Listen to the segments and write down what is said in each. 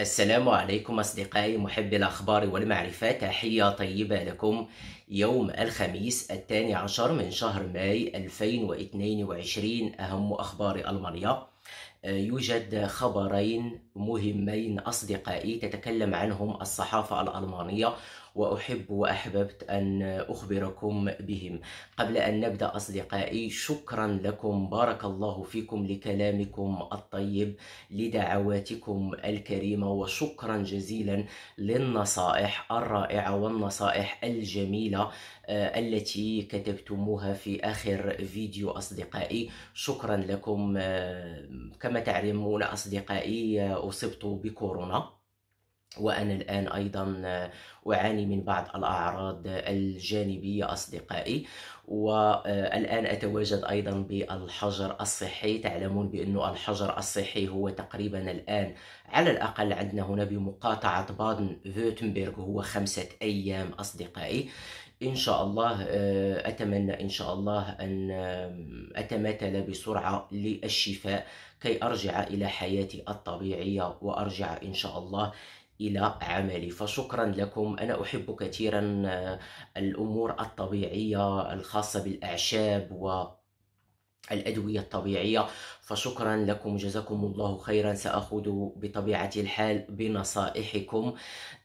السلام عليكم أصدقائي محبي الأخبار والمعرفة تحية طيبة لكم يوم الخميس الثاني عشر من شهر ماي 2022 أهم أخبار ألمانيا آه، يوجد خبرين مهمين أصدقائي تتكلم عنهم الصحافة الألمانية وأحب وأحببت أن أخبركم بهم قبل أن نبدأ أصدقائي شكرا لكم بارك الله فيكم لكلامكم الطيب لدعواتكم الكريمة وشكرا جزيلا للنصائح الرائعة والنصائح الجميلة آه، التي كتبتموها في آخر فيديو أصدقائي شكرا لكم آه، كما تعلمون أصدقائي آه، أصبت بكورونا وأنا الآن أيضا آه، أعاني من بعض الأعراض الجانبية أصدقائي والآن أتواجد أيضا بالحجر الصحي تعلمون بأن الحجر الصحي هو تقريبا الآن على الأقل عندنا هنا بمقاطعة بادن فيرتمبرغ هو خمسة أيام أصدقائي إن شاء الله آه، أتمنى إن شاء الله أن أتمثل بسرعة للشفاء كي أرجع إلى حياتي الطبيعية وأرجع إن شاء الله الى عملي فشكرا لكم انا احب كثيرا آه، الامور الطبيعيه الخاصه بالاعشاب و الأدوية الطبيعية فشكرا لكم جزاكم الله خيرا سأخذ بطبيعة الحال بنصائحكم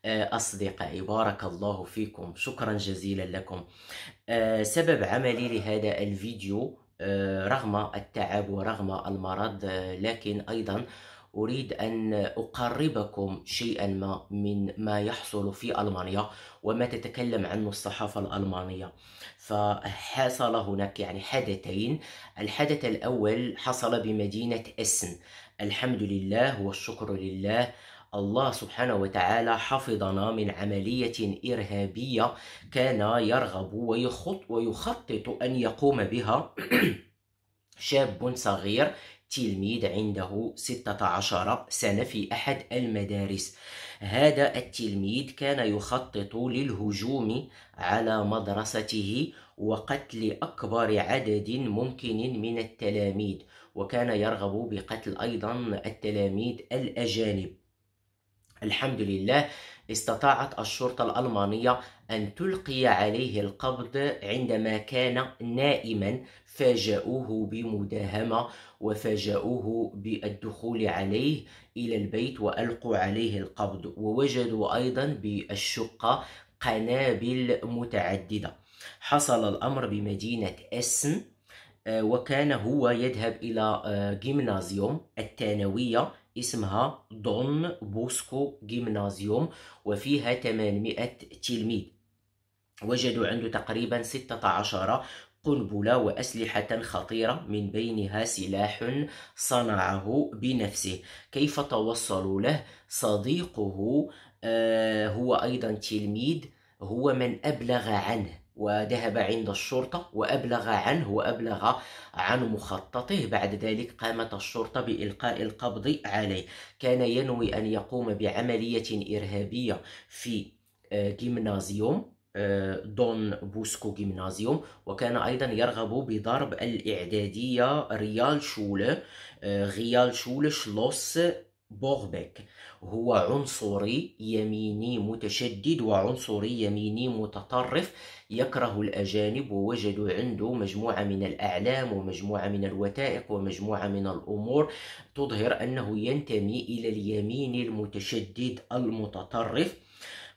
آه، أصدقائي بارك الله فيكم شكرا جزيلا لكم آه، سبب عملي لهذا الفيديو آه، رغم التعب ورغم المرض لكن أيضا أريد أن أقربكم شيئا ما من ما يحصل في ألمانيا وما تتكلم عنه الصحافة الألمانية فحصل هناك يعني حدثين الحدث الأول حصل بمدينة أسن الحمد لله والشكر لله الله سبحانه وتعالى حفظنا من عملية إرهابية كان يرغب ويخط ويخطط أن يقوم بها شاب صغير تلميذ عنده 16 سنة في أحد المدارس هذا التلميذ كان يخطط للهجوم على مدرسته وقتل أكبر عدد ممكن من التلاميذ وكان يرغب بقتل أيضا التلاميذ الأجانب الحمد لله استطاعت الشرطة الألمانية أن تلقي عليه القبض عندما كان نائما فاجأوه بمداهمة وفاجأوه بالدخول عليه إلى البيت وألقوا عليه القبض ووجدوا أيضا بالشقة قنابل متعددة حصل الأمر بمدينة أسن آه، وكان هو يذهب إلى آه، جيمنازيوم الثانوية اسمها دون بوسكو جيمنازيوم وفيها 800 تلميذ وجدوا عنده تقريبا 16 قنبلة وأسلحة خطيرة من بينها سلاح صنعه بنفسه كيف توصلوا له صديقه آه هو أيضا تلميذ هو من أبلغ عنه وذهب عند الشرطة وأبلغ عنه وأبلغ عن مخططه بعد ذلك قامت الشرطة بإلقاء القبض عليه كان ينوي أن يقوم بعملية إرهابية في آه، جيمنازيوم آه، دون بوسكو جيمنازيوم وكان أيضا يرغب بضرب الإعدادية ريال شوله غيال آه، شوله شلوس بوغبك هو عنصري يميني متشدد وعنصري يميني متطرف يكره الأجانب ووجدوا عنده مجموعة من الأعلام ومجموعة من الوثائق ومجموعة من الأمور تظهر أنه ينتمي إلى اليمين المتشدد المتطرف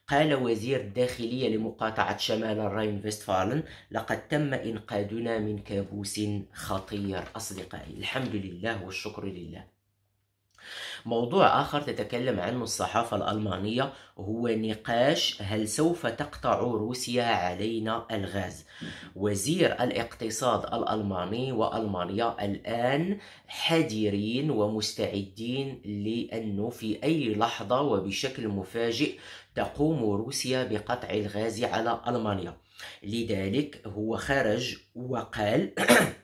قال وزير الداخلية لمقاطعة شمال الراين فيستفالن لقد تم إنقاذنا من كابوس خطير أصدقائي الحمد لله والشكر لله موضوع آخر تتكلم عنه الصحافة الألمانية هو نقاش هل سوف تقطع روسيا علينا الغاز وزير الاقتصاد الألماني وألمانيا الآن حذرين ومستعدين لأنه في أي لحظة وبشكل مفاجئ تقوم روسيا بقطع الغاز على ألمانيا لذلك هو خرج وقال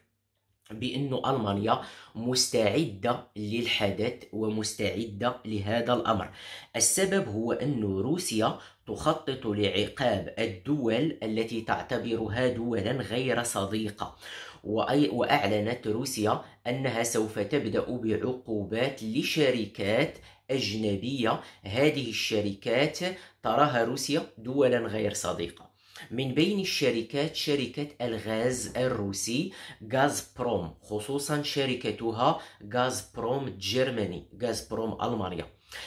بأن ألمانيا مستعدة للحدث ومستعدة لهذا الأمر السبب هو أن روسيا تخطط لعقاب الدول التي تعتبرها دولا غير صديقة وأعلنت روسيا أنها سوف تبدأ بعقوبات لشركات أجنبية هذه الشركات تراها روسيا دولا غير صديقة من بين الشركات شركة الغاز الروسي غاز بروم خصوصا شركتها غاز بروم جيرماني غاز بروم ألمانيا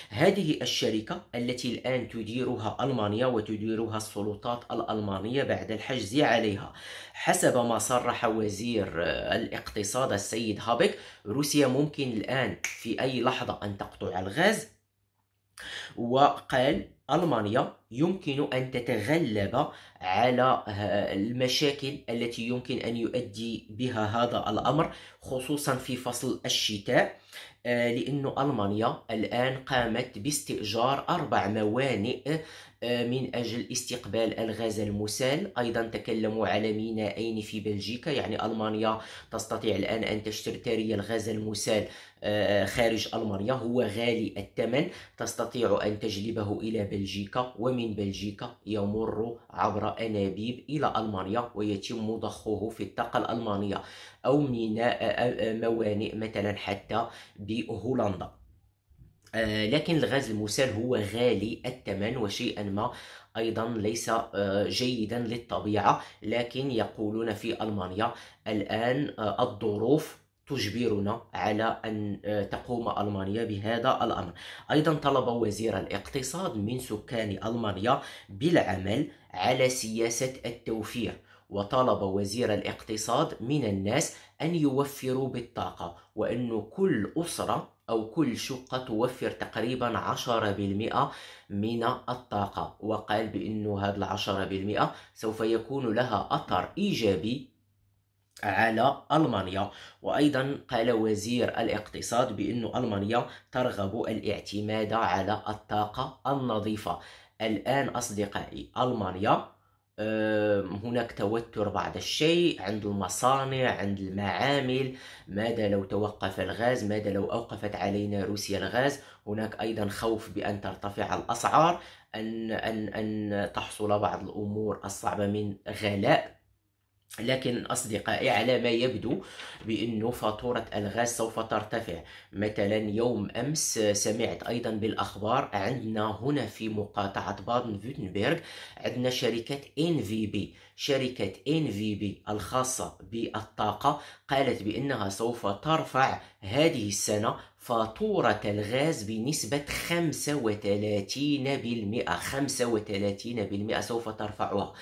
هذه الشركة التي الآن تديرها ألمانيا وتديرها السلطات الألمانية بعد الحجز عليها حسب ما صرح وزير الاقتصاد السيد هابك روسيا ممكن الآن في أي لحظة أن تقطع الغاز وقال ألمانيا يمكن أن تتغلب على آه، المشاكل التي يمكن أن يؤدي بها هذا الأمر خصوصا في فصل الشتاء آه، لأن ألمانيا الآن قامت باستئجار أربع موانئ من أجل استقبال الغاز المسال أيضا تكلموا على مينائين في بلجيكا يعني ألمانيا تستطيع الآن أن تشتري الغاز المسال آه، خارج ألمانيا هو غالي الثمن تستطيع أن تجلبه إلى بلجيكا ومن بلجيكا يمر عبر أنابيب إلى ألمانيا ويتم ضخه في الطاقة الألمانية أو ميناء آه، آه، موانئ مثلا حتى بهولندا آه، لكن الغاز المسال هو غالي الثمن وشيئا ما ايضا ليس آه، جيدا للطبيعه لكن يقولون في المانيا الان آه، الظروف تجبرنا على أن تقوم ألمانيا بهذا الأمر أيضا طلب وزير الاقتصاد من سكان ألمانيا بالعمل على سياسة التوفير وطلب وزير الاقتصاد من الناس أن يوفروا بالطاقة وأن كل أسرة أو كل شقة توفر تقريبا 10% من الطاقة وقال بأن هذا العشرة بالمئة سوف يكون لها أثر إيجابي على ألمانيا وأيضا قال وزير الاقتصاد بأن ألمانيا ترغب الاعتماد على الطاقة النظيفة الآن أصدقائي ألمانيا هناك توتر بعض الشيء عند المصانع عند المعامل ماذا لو توقف الغاز ماذا لو أوقفت علينا روسيا الغاز هناك أيضا خوف بأن ترتفع الأسعار أن, أن, أن تحصل بعض الأمور الصعبة من غلاء لكن أصدقائي على ما يبدو بأن فاتورة الغاز سوف ترتفع مثلا يوم أمس سمعت أيضا بالأخبار عندنا هنا في مقاطعة بادن فيوتنبرغ عندنا شركة إن في بي شركة إن في بي الخاصة بالطاقة قالت بأنها سوف ترفع هذه السنة فاتورة الغاز بنسبة 35% 35% سوف ترفعها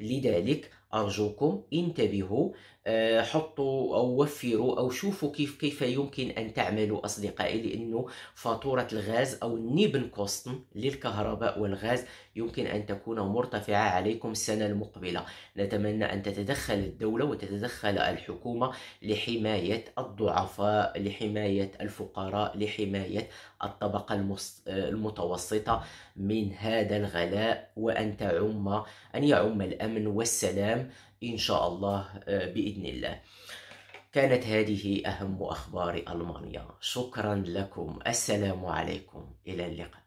لذلك Arjokum in آه، حطوا او وفروا او شوفوا كيف كيف يمكن ان تعملوا اصدقائي لانه فاتوره الغاز او النيبن كوستن للكهرباء والغاز يمكن ان تكون مرتفعه عليكم السنه المقبله نتمنى ان تتدخل الدوله وتتدخل الحكومه لحمايه الضعفاء لحمايه الفقراء لحمايه الطبقه المتوسطه من هذا الغلاء وان تعم ان يعم الامن والسلام إن شاء الله آه، بإذن الله كانت هذه أهم أخبار ألمانيا شكرا لكم السلام عليكم إلى اللقاء